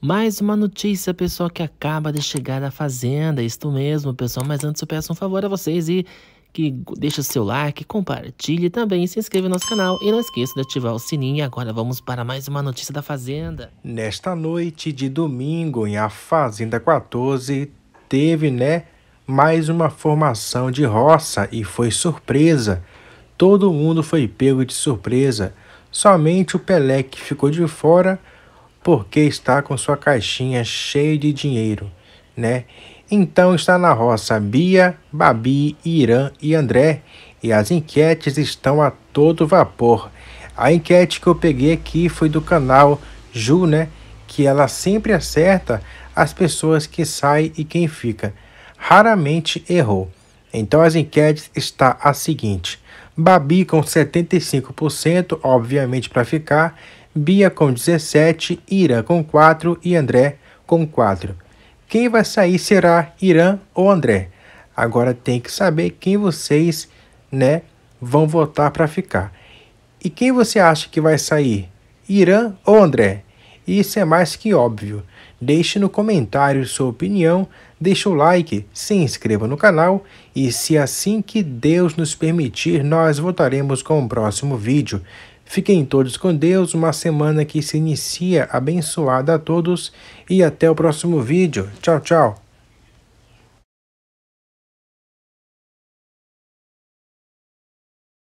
Mais uma notícia, pessoal, que acaba de chegar da fazenda. Isto mesmo, pessoal. Mas antes eu peço um favor a vocês e que deixa seu like, compartilhe também, se inscreva no nosso canal e não esqueça de ativar o sininho. Agora vamos para mais uma notícia da Fazenda. Nesta noite de domingo, em A Fazenda 14, teve, né, mais uma formação de roça e foi surpresa. Todo mundo foi pego de surpresa. Somente o Pelé que ficou de fora porque está com sua caixinha cheia de dinheiro, né? Então está na roça Bia, Babi, Irã e André, e as enquetes estão a todo vapor. A enquete que eu peguei aqui foi do canal Ju, né? Que ela sempre acerta as pessoas que saem e quem fica. Raramente errou. Então as enquetes está a seguinte: Babi com 75%, obviamente para ficar, Bia com 17, Ira com 4 e André com 4. Quem vai sair será Irã ou André. Agora tem que saber quem vocês né, vão votar para ficar. E quem você acha que vai sair? Irã ou André? Isso é mais que óbvio. Deixe no comentário sua opinião, deixe o like, se inscreva no canal e se assim que Deus nos permitir, nós voltaremos com o próximo vídeo. Fiquem todos com Deus, uma semana que se inicia abençoada a todos e até o próximo vídeo. Tchau, tchau!